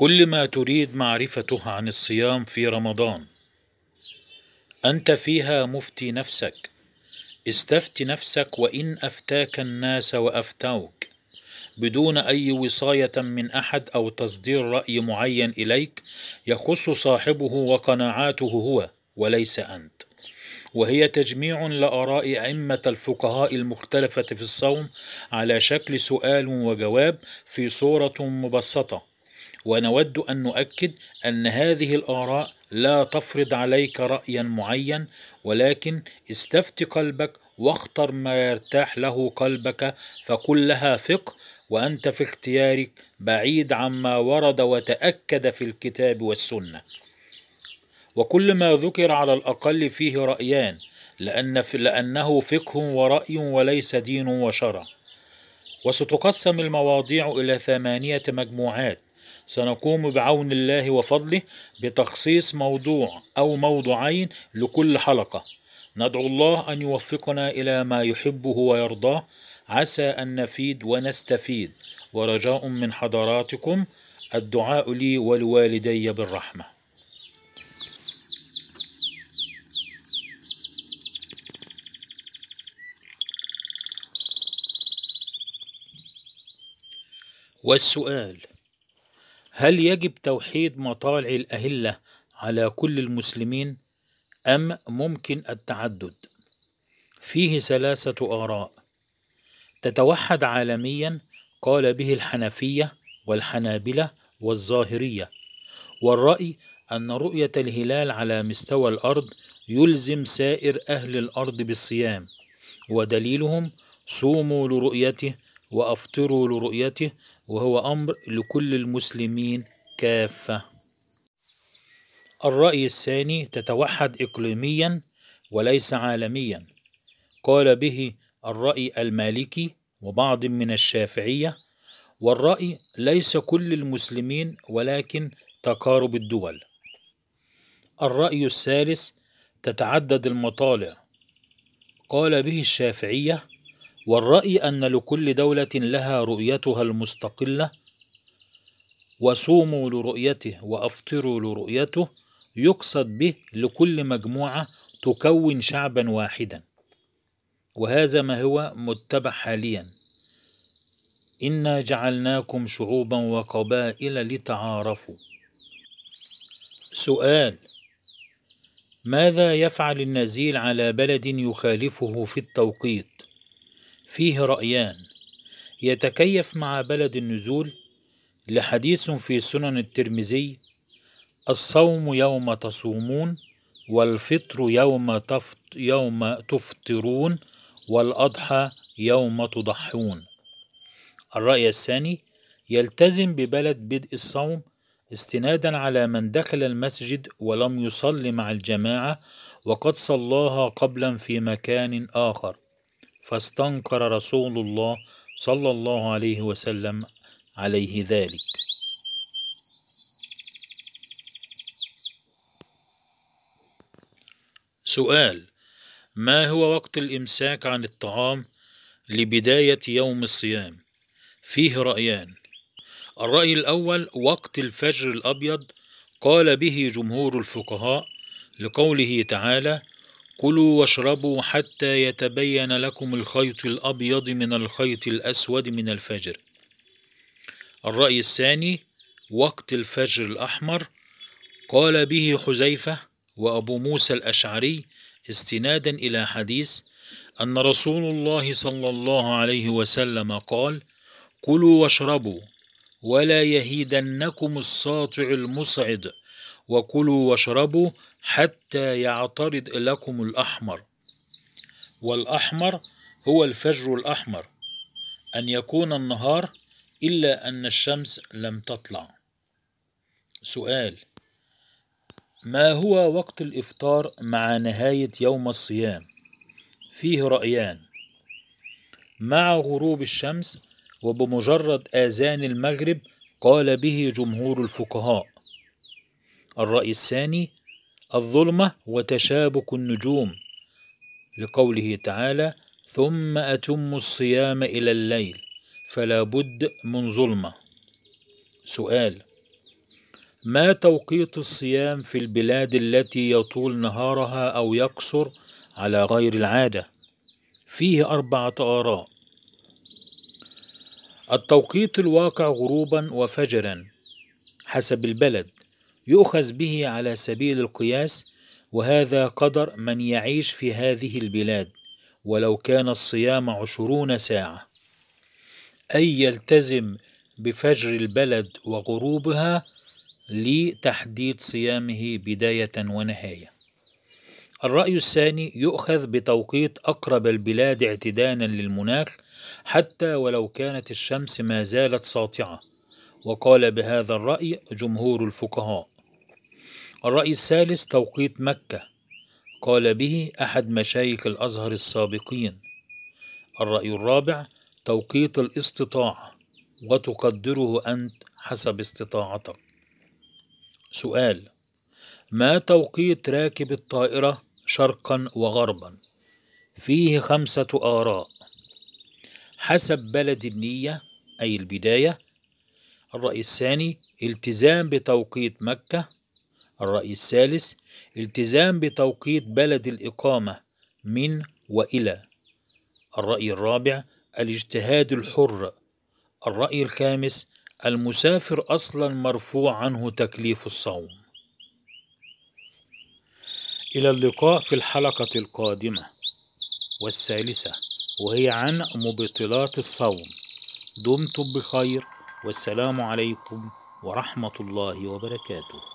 كل ما تريد معرفته عن الصيام في رمضان انت فيها مفتي نفسك استفت نفسك وان افتاك الناس وافتوك بدون اي وصايه من احد او تصدير راي معين اليك يخص صاحبه وقناعاته هو وليس انت وهي تجميع لاراء ائمه الفقهاء المختلفه في الصوم على شكل سؤال وجواب في صوره مبسطه ونود أن نؤكد أن هذه الآراء لا تفرض عليك رأيا معين ولكن استفت قلبك واختر ما يرتاح له قلبك فقل لها فقه وأنت في اختيارك بعيد عما ورد وتأكد في الكتاب والسنة وكل ما ذكر على الأقل فيه رأيان لأن في لأنه فقه ورأي وليس دين وشرع وستقسم المواضيع إلى ثمانية مجموعات سنقوم بعون الله وفضله بتخصيص موضوع أو موضوعين لكل حلقة ندعو الله أن يوفقنا إلى ما يحبه ويرضاه عسى أن نفيد ونستفيد ورجاء من حضراتكم الدعاء لي ولوالدي بالرحمه والسؤال هل يجب توحيد مطالع الأهلة على كل المسلمين أم ممكن التعدد؟ فيه ثلاثة آراء تتوحد عالميا قال به الحنفية والحنابلة والظاهرية والرأي أن رؤية الهلال على مستوى الأرض يلزم سائر أهل الأرض بالصيام ودليلهم صوموا لرؤيته وأفطروا لرؤيته وهو أمر لكل المسلمين كافة الرأي الثاني تتوحد إقليميا وليس عالميا قال به الرأي المالكي وبعض من الشافعية والرأي ليس كل المسلمين ولكن تقارب الدول الرأي الثالث تتعدد المطالع قال به الشافعية والرأي أن لكل دولة لها رؤيتها المستقلة وصوموا لرؤيته وأفطروا لرؤيته يقصد به لكل مجموعة تكون شعبا واحدا وهذا ما هو متبع حاليا إنا جعلناكم شعوبا وقبائل لتعارفوا سؤال ماذا يفعل النزيل على بلد يخالفه في التوقيت فيه رأيان يتكيف مع بلد النزول لحديث في سنن الترمذي الصوم يوم تصومون والفطر يوم تفط يوم تفطرون والأضحى يوم تضحون الرأي الثاني يلتزم ببلد بدء الصوم استنادا على من دخل المسجد ولم يصل مع الجماعة وقد صلاها قبلا في مكان آخر فاستنكر رسول الله صلى الله عليه وسلم عليه ذلك سؤال ما هو وقت الإمساك عن الطعام لبداية يوم الصيام؟ فيه رأيان الرأي الأول وقت الفجر الأبيض قال به جمهور الفقهاء لقوله تعالى كلوا واشربوا حتى يتبين لكم الخيط الأبيض من الخيط الأسود من الفجر الرأي الثاني وقت الفجر الأحمر قال به حذيفة وأبو موسى الأشعري استنادا إلى حديث أن رسول الله صلى الله عليه وسلم قال كلوا واشربوا ولا يهيدنكم الساطع المصعد وكلوا واشربوا حتى يعترض لكم الأحمر والأحمر هو الفجر الأحمر أن يكون النهار إلا أن الشمس لم تطلع سؤال ما هو وقت الإفطار مع نهاية يوم الصيام؟ فيه رأيان مع غروب الشمس وبمجرد آذان المغرب قال به جمهور الفقهاء الرأي الثاني الظلمة وتشابك النجوم لقوله تعالى ثم أتم الصيام إلى الليل فلا بد من ظلمة سؤال ما توقيت الصيام في البلاد التي يطول نهارها أو يقصر على غير العادة فيه أربعة آراء التوقيت الواقع غروبا وفجرا حسب البلد يؤخذ به على سبيل القياس وهذا قدر من يعيش في هذه البلاد ولو كان الصيام عشرون ساعة أي يلتزم بفجر البلد وغروبها لتحديد صيامه بداية ونهاية الرأي الثاني يؤخذ بتوقيت أقرب البلاد اعتدانا للمناخ حتى ولو كانت الشمس ما زالت ساطعة وقال بهذا الرأي جمهور الفقهاء الرأي الثالث توقيت مكة قال به أحد مشايخ الأزهر السابقين الرأي الرابع توقيت الاستطاعة وتقدره أنت حسب استطاعتك سؤال ما توقيت راكب الطائرة شرقا وغربا فيه خمسة آراء حسب بلد النية أي البداية الرأي الثاني التزام بتوقيت مكة الرأي الثالث التزام بتوقيت بلد الإقامة من وإلى الرأي الرابع الاجتهاد الحر الرأي الخامس المسافر أصلا مرفوع عنه تكليف الصوم إلى اللقاء في الحلقة القادمة والثالثة وهي عن مبطلات الصوم دمتم بخير والسلام عليكم ورحمة الله وبركاته